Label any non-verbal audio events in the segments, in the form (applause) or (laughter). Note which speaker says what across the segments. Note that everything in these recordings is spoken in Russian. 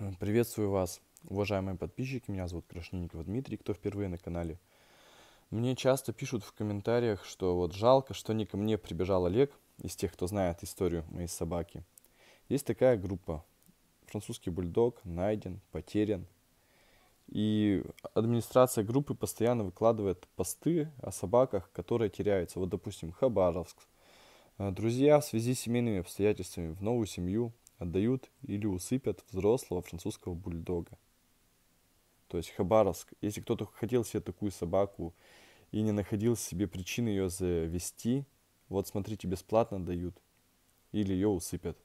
Speaker 1: Э, приветствую вас, уважаемые подписчики. Меня зовут Крашенников Дмитрий, кто впервые на канале. Мне часто пишут в комментариях, что вот жалко, что не ко мне прибежал Олег, из тех, кто знает историю моей собаки. Есть такая группа. Французский бульдог найден, потерян. И администрация группы постоянно выкладывает посты о собаках, которые теряются. Вот, допустим, Хабаровск. Э, друзья в связи с семейными обстоятельствами в новую семью – отдают или усыпят взрослого французского бульдога. То есть Хабаровск, если кто-то хотел себе такую собаку и не находил себе причины ее завести, вот смотрите, бесплатно дают или ее усыпят.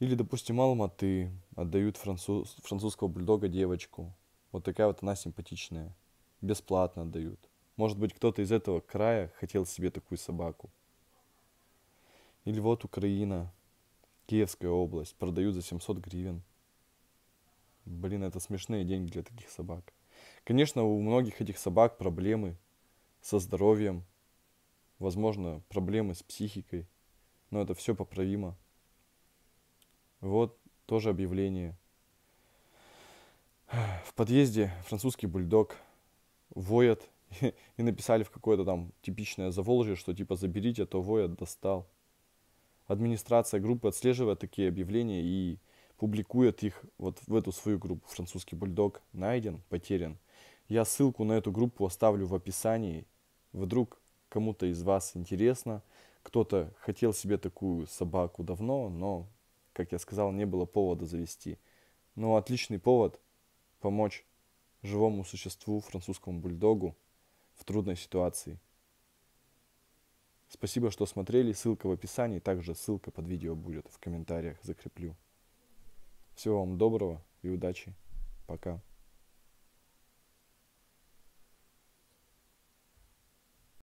Speaker 1: Или, допустим, Алматы отдают француз, французского бульдога девочку. Вот такая вот она симпатичная. Бесплатно отдают. Может быть, кто-то из этого края хотел себе такую собаку. Или вот Украина. Киевская область, продают за 700 гривен. Блин, это смешные деньги для таких собак. Конечно, у многих этих собак проблемы со здоровьем, возможно, проблемы с психикой, но это все поправимо. Вот тоже объявление. В подъезде французский бульдог воет (laughs) и написали в какое-то там типичное Заволжье, что типа заберите, а то воет достал администрация группы отслеживает такие объявления и публикует их вот в эту свою группу. Французский бульдог найден, потерян. Я ссылку на эту группу оставлю в описании. Вдруг кому-то из вас интересно, кто-то хотел себе такую собаку давно, но, как я сказал, не было повода завести. Но ну, отличный повод помочь живому существу, французскому бульдогу, в трудной ситуации – Спасибо, что смотрели. Ссылка в описании. Также ссылка под видео будет в комментариях. Закреплю. Всего вам доброго и удачи. Пока.